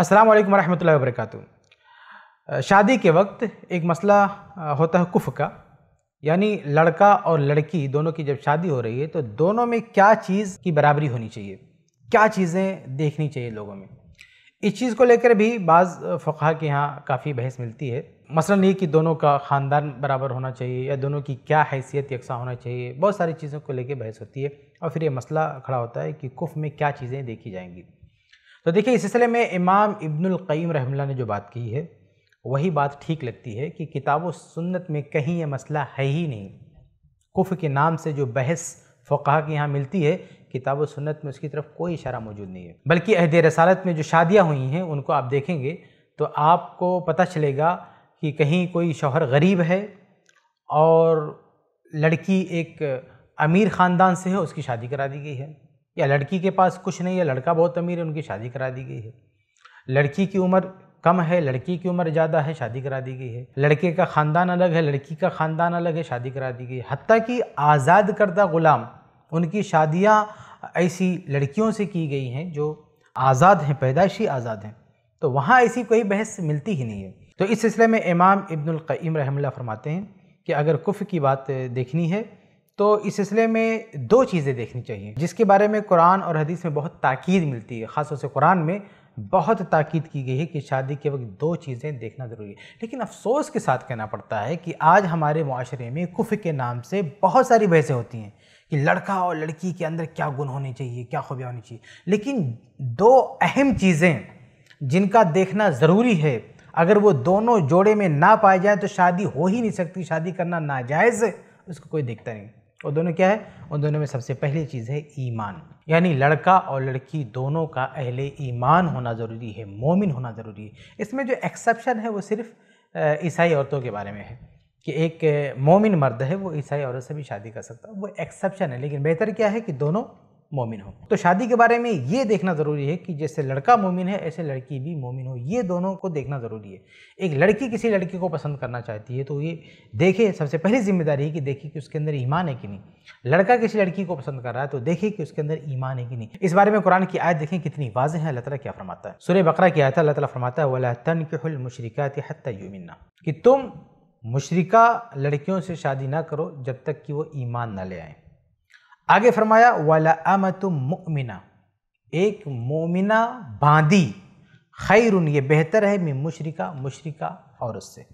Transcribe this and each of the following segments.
अस्सलाम वालेकुम रहमतुल्लाहि वबरकatuह शादी के वक्त एक मसला होता है कुफ़ का यानी लड़का और लड़की दोनों की जब शादी हो रही है तो दोनों में क्या चीज़ की बराबरी होनी चाहिए क्या चीज़ें देखनी चाहिए लोगों में इस चीज़ को लेकर भी बाज़ फ़ा के यहाँ काफ़ी बहस मिलती है मसला नहीं कि दोनों का ख़ानदान बराबर होना चाहिए या दोनों की क्या हैसियत यकसा होना चाहिए बहुत सारी चीज़ों को लेकर बहस होती है और फिर ये मसला खड़ा होता है कि कुफ़ में क्या चीज़ें देखी जाएंगी तो देखिए इस सिलसिले में इमाम इब्नुल क़य्यम रहमल्ला ने जो बात की है वही बात ठीक लगती है कि किताब सुन्नत में कहीं ये मसला है ही नहीं कुफ़ के नाम से जो बहस फ़ुका के यहाँ मिलती है किताब सुन्नत में उसकी तरफ कोई इशारा मौजूद नहीं है बल्कि अहद रसालत में जो शादियाँ हुई हैं उनको आप देखेंगे तो आपको पता चलेगा कि कहीं कोई शौहर गरीब है और लड़की एक अमीर ख़ानदान से है उसकी शादी करा दी गई है या लड़की के पास कुछ नहीं है लड़का बहुत अमीर है उनकी शादी करा दी गई है लड़की की उम्र कम है लड़की की उम्र ज़्यादा है शादी करा दी गई है लड़के का ख़ानदान अलग है लड़की का ख़ानदान अलग है शादी करा दी गई है हती कि आज़ाद करदा ग़ुलाम उनकी शादियाँ ऐसी लड़कियों से की गई हैं जो आज़ाद हैं पैदाइशी आज़ाद हैं तो वहाँ ऐसी कोई बहस मिलती ही नहीं है तो इस सिलसिले में इमाम इब्नुल इब्नकईम रहमल्ला फरमाते हैं कि अगर कुफ़ की बात देखनी है तो इस सिलसिले में दो चीज़ें देखनी चाहिए जिसके बारे में कुरान और हदीस में बहुत ताक़ीद मिलती है ख़ासतौर से कुरान में बहुत ताक़ीद की गई है कि शादी के वक्त दो चीज़ें देखना ज़रूरी है लेकिन अफसोस के साथ कहना पड़ता है कि आज हमारे माशरे में कुफ़ के नाम से बहुत सारी बहसें होती हैं कि लड़का और लड़की के अंदर क्या गुण होने चाहिए क्या खूबियाँ होनी चाहिए लेकिन दो अहम चीज़ें जिनका देखना ज़रूरी है अगर वो दोनों जोड़े में ना पाए जाए तो शादी हो ही नहीं सकती शादी करना नाजायज़ उसको कोई देखता नहीं और दोनों क्या है उन दोनों में सबसे पहली चीज़ है ईमान यानी लड़का और लड़की दोनों का अहले ईमान होना ज़रूरी है मोमिन होना ज़रूरी है इसमें जो एक्सेप्शन है वो सिर्फ ईसाई औरतों के बारे में है कि एक मोमिन मर्द है वो ईसाई औरत से भी शादी कर सकता है वो एक्सेप्शन है लेकिन बेहतर क्या है कि दोनों मोमिन हो तो शादी के बारे में ये देखना ज़रूरी है कि जैसे लड़का मोमिन है ऐसे लड़की भी मोमिन हो ये दोनों को देखना ज़रूरी है एक लड़की किसी लड़के को पसंद करना चाहती है तो ये देखे सबसे पहली जिम्मेदारी है कि देखे कि उसके अंदर ईमान है कि नहीं लड़का किसी लड़की को पसंद कर रहा है तो देखे कि उसके अंदर ईमान है कि नहीं इस बारे में कुरान की आयत देखें कितनी वाजें है अल्लाह क्या फरमाता है सुर बकरा की आयत अल्लाह ताला फरमाता है वाला तन के मुशरिकात हत्या युमिना कि तुम मुशरका लड़कियों से शादी ना करो जब तक कि वो ईमान ना ले आएँ आगे फरमाया वाला अमत मुमिना एक मोमिना बांदी खैर ये बेहतर है मैं मुशरिका मुशरिका और से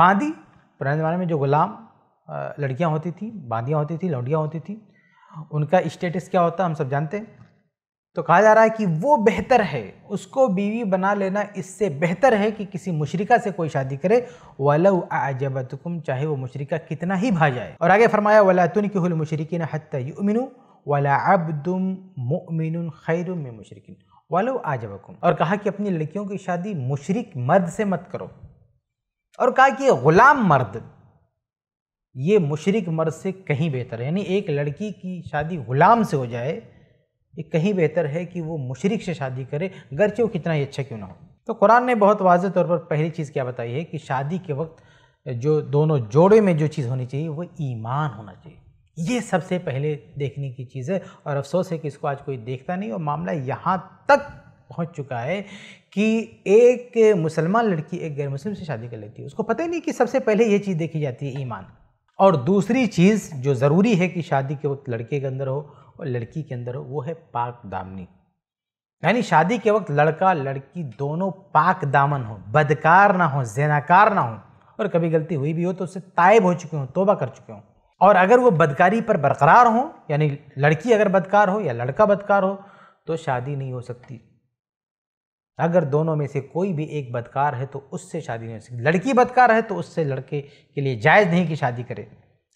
बांदी पुराने ज़माने में जो गुलाम लड़कियां होती थी बांदियां होती थी लौंडियाँ होती थी उनका स्टेटस क्या होता हम सब जानते हैं तो कहा जा रहा है कि वो बेहतर है उसको बीवी बना लेना इससे बेहतर है कि किसी मुशरिका से कोई शादी करे वलव आजबतकुम चाहे वो मुशरिका कितना ही भा जाए और आगे फरमाया वला तुन की मुशरकिन हत्यामिन वला खैर में वाल वालो आजबकुम और कहा कि अपनी लड़कियों की शादी मुशरक मर्द से मत करो और कहा कि ग़ुलाम मर्द ये मुशरक मर्द से कहीं बेहतर है यानी एक लड़की की शादी ग़ुलाम से हो जाए ये कहीं बेहतर है कि वो मुशरक से शादी करे गर्चे वो कितना ही अच्छा क्यों ना हो तो कुरान ने बहुत वाज तौर पर पहली चीज़ क्या बताई है कि शादी के वक्त जो दोनों जोड़े में जो चीज़ होनी चाहिए वो ईमान होना चाहिए ये सबसे पहले देखने की चीज़ है और अफसोस है कि इसको आज कोई देखता नहीं और मामला यहाँ तक पहुँच चुका है कि एक मुसलमान लड़की एक गैर मुस्लिम से शादी कर लेती है उसको पता ही नहीं कि सबसे पहले ये चीज़ देखी जाती है ईमान और दूसरी चीज़ जो ज़रूरी है कि शादी के वक्त लड़के के अंदर हो और लड़की के अंदर हो वो है पाक दामनी यानी शादी के वक्त लड़का लड़की दोनों पाक दामन हो बदकार ना हो जेनाकार ना हो और कभी गलती हुई भी हो तो उससे तायब हो चुके हों तोबा कर चुके हों और अगर वो बदकारी पर बरकरार हों यानी लड़की अगर बदकार हो या लड़का बदकार हो तो शादी नहीं हो सकती अगर दोनों में से कोई भी एक बदकार है तो उससे शादी नहीं हो सकती लड़की बदकार है तो उससे लड़के के लिए जायज़ नहीं कि शादी करे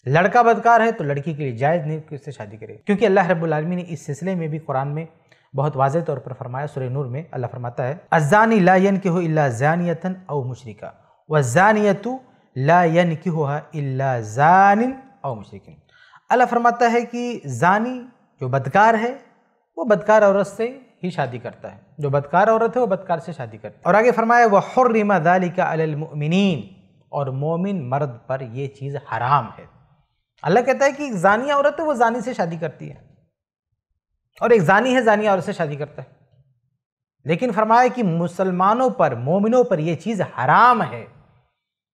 लड़का बदकार है तो लड़की के लिए जायज़ नहीं कि उससे शादी करे क्योंकि अल्लाह रब्लमी ने इस सिलसिले में भी कुरान में बहुत वाज तौर पर फरमाया सुर नूर में अल्लाह फरमाता है अजानी ला के हो अल्ला जानियतन अव मुशरिका व जानियतु लायन की हो अल्ला जानिन अव मुशरिकिन अल्लाह फरमाता है कि जानी जो बदकार है वो बदकार औरत से ही शादी करता है जो बदकार औरत है वो बदकार से शादी करता है और आगे फरमाया वह हर्रिमा दालिका अलमिन और मोमिन मर्द पर यह चीज़ हराम है अल्लाह कहता है कि एक जानी औरत है वो जानी से शादी करती है और एक जानी है जानी औरत से शादी करता है लेकिन फरमाया कि मुसलमानों पर मोमिनों पर यह चीज़ हराम है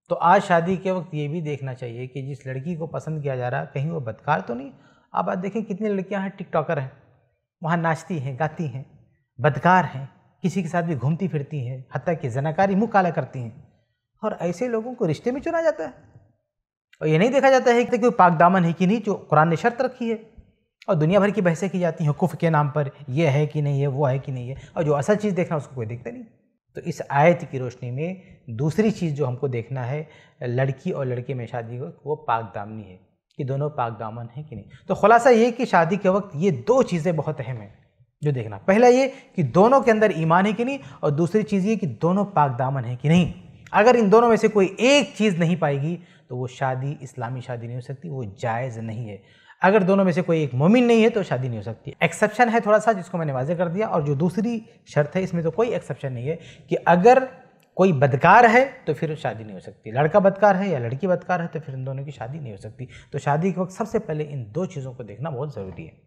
तो आज शादी के वक्त ये भी देखना चाहिए कि जिस लड़की को पसंद किया जा रहा है कहीं वो बदकार तो नहीं आप आज देखें कितनी लड़कियां हैं टिकटॉकर हैं वहाँ नाचती हैं गाती हैं बदकार हैं किसी के साथ भी घूमती फिरती हैं हती कि जनाकारी मुँह काला करती हैं और ऐसे लोगों को रिश्ते में चुना जाता है और ये नहीं देखा जाता है कि कोई पाक दामन है कि नहीं जो कुरान ने शर्त रखी है और दुनिया भर की बहसें की जाती हैं कुफ के नाम पर यह है कि नहीं है वो है कि नहीं है और जो असल चीज़ देखना उसको कोई देखता नहीं तो इस आयत की रोशनी में दूसरी चीज़ जो हमको देखना है लड़की और लड़के में शादी वक्त वो पाक दामनी है कि दोनों पाक दामन हैं कि नहीं तो खुलासा ये कि शादी के वक्त ये दो चीज़ें बहुत अहम हैं जो देखना पहला ये कि दोनों के अंदर ईमान है कि नहीं और दूसरी चीज़ ये कि दोनों पाक दामन है कि नहीं अगर इन दोनों में से कोई एक चीज़ नहीं पाएगी तो वो शादी इस्लामी शादी नहीं हो सकती वो जायज़ नहीं है अगर दोनों में से कोई एक मोमिन नहीं है तो शादी नहीं हो सकती एक्सेप्शन है थोड़ा सा जिसको मैंने वाजे कर दिया और जो दूसरी शर्त है इसमें तो कोई एक्सेप्शन नहीं है कि अगर कोई बदकार है तो फिर शादी नहीं हो सकती लड़का बदकार है या लड़की बदकार है तो फिर इन दोनों की शादी नहीं हो सकती तो शादी के वक्त सबसे पहले इन दो चीज़ों को देखना बहुत ज़रूरी है